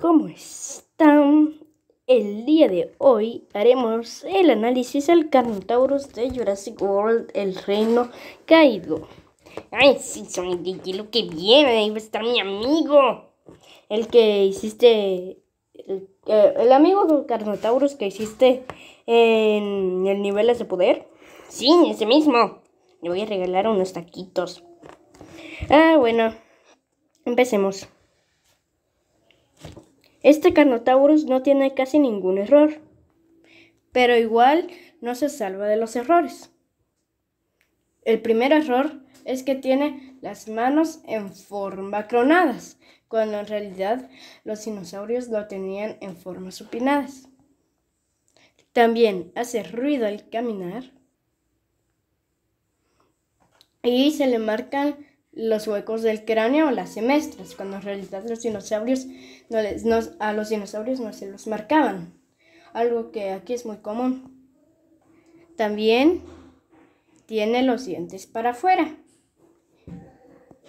¿Cómo están? El día de hoy haremos el análisis al Carnotaurus de Jurassic World, el reino caído. Ay, sí, soy de lo que viene, ahí va a estar mi amigo. El que hiciste, el, eh, amigo del Carnotaurus que hiciste en el nivel de Poder. Sí, ese mismo. Le voy a regalar unos taquitos. Ah, bueno. Empecemos. Este Carnotaurus no tiene casi ningún error, pero igual no se salva de los errores. El primer error es que tiene las manos en forma cronadas, cuando en realidad los dinosaurios lo tenían en forma supinadas. También hace ruido al caminar y se le marcan los huecos del cráneo o las semestras, cuando en los dinosaurios no a los dinosaurios no se los marcaban, algo que aquí es muy común. También tiene los dientes para afuera.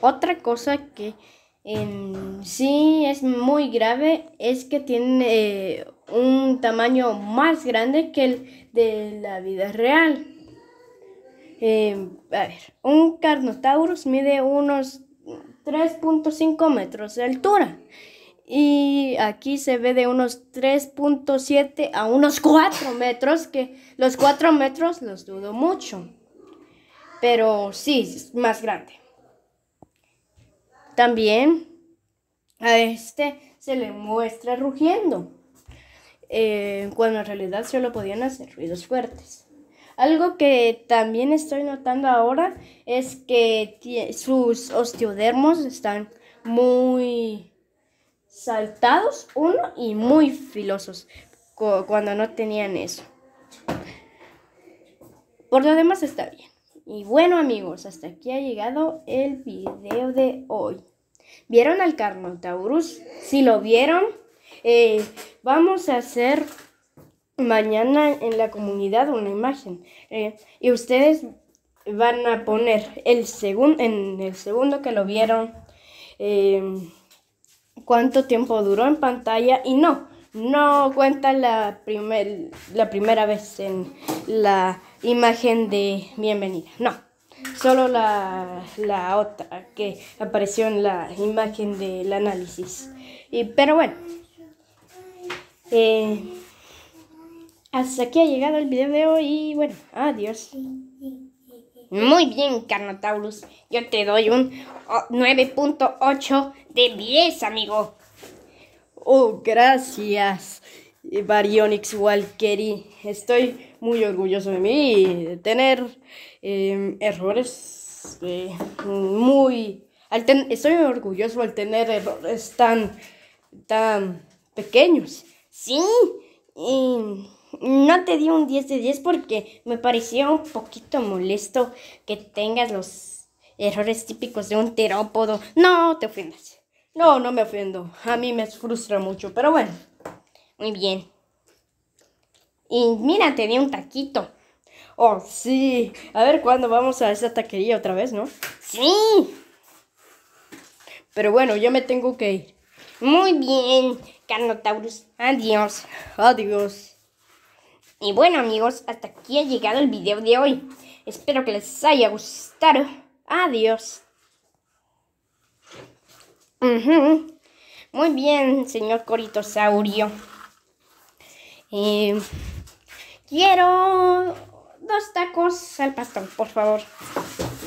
Otra cosa que en sí es muy grave es que tiene eh, un tamaño más grande que el de la vida real. Eh, a ver, un Carnotaurus mide unos 3.5 metros de altura. Y aquí se ve de unos 3.7 a unos 4 metros, que los 4 metros los dudo mucho. Pero sí, es más grande. También a este se le muestra rugiendo, eh, cuando en realidad solo podían hacer ruidos fuertes. Algo que también estoy notando ahora es que sus osteodermos están muy saltados, uno, y muy filosos cuando no tenían eso. Por lo demás está bien. Y bueno amigos, hasta aquí ha llegado el video de hoy. ¿Vieron al Carnotaurus? Si lo vieron, eh, vamos a hacer mañana en la comunidad una imagen eh, y ustedes van a poner el segundo en el segundo que lo vieron eh, cuánto tiempo duró en pantalla y no no cuenta la, primer, la primera vez en la imagen de bienvenida no solo la, la otra que apareció en la imagen del análisis y pero bueno eh, hasta aquí ha llegado el video de hoy y bueno, adiós. Muy bien, Carnotaurus. Yo te doy un 9.8 de 10, amigo. Oh, gracias, Baryonyx Walkeri. Estoy muy orgulloso de mí de tener em, errores eh, muy... estoy orgulloso al tener errores tan, tan pequeños. Sí. No te di un 10 de 10 porque me parecía un poquito molesto que tengas los errores típicos de un terópodo. No te ofendas. No, no me ofendo. A mí me frustra mucho, pero bueno. Muy bien. Y mira, te di un taquito. Oh, sí. A ver cuándo vamos a esa taquería otra vez, ¿no? Sí. Pero bueno, yo me tengo que ir. Muy bien, Carnotaurus. Adiós. Adiós. Y bueno amigos, hasta aquí ha llegado el video de hoy. Espero que les haya gustado. Adiós. Muy bien, señor Coritosaurio. Em, quiero dos tacos al pastor, por favor.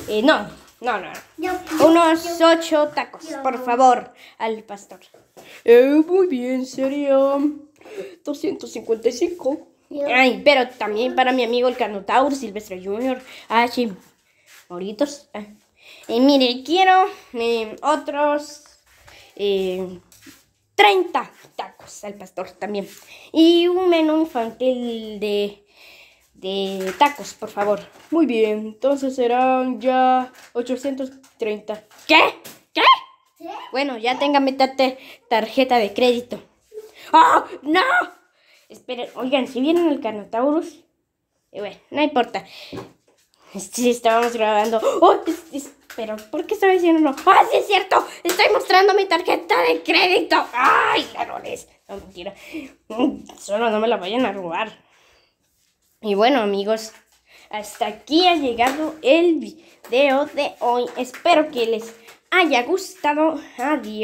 Eh, no, no, no. Unos ocho tacos, por favor, al pastor. Eh, muy bien, sería 255. Ay, pero también para mi amigo el carnotaur, Silvestre Junior, H. Ah, Moritos. Y ah. eh, mire, quiero eh, otros 30 eh, tacos al pastor también. Y un menú infantil de, tacos, por favor. Muy bien, entonces serán ya 830. ¿Qué? ¿Qué? Bueno, ya tenga mi tarjeta de crédito. Ah, no! Esperen, oigan, si vieron el Carnotaurus. Eh, bueno, no importa. Sí, estábamos grabando. ¡Oh! pero, ¿por qué estaba diciendo no? ¡Ah, sí es cierto! ¡Estoy mostrando mi tarjeta de crédito! ¡Ay, ladrones! No, mentira. Mm, solo no me la vayan a robar. Y bueno, amigos, hasta aquí ha llegado el video de hoy. Espero que les haya gustado. Adiós.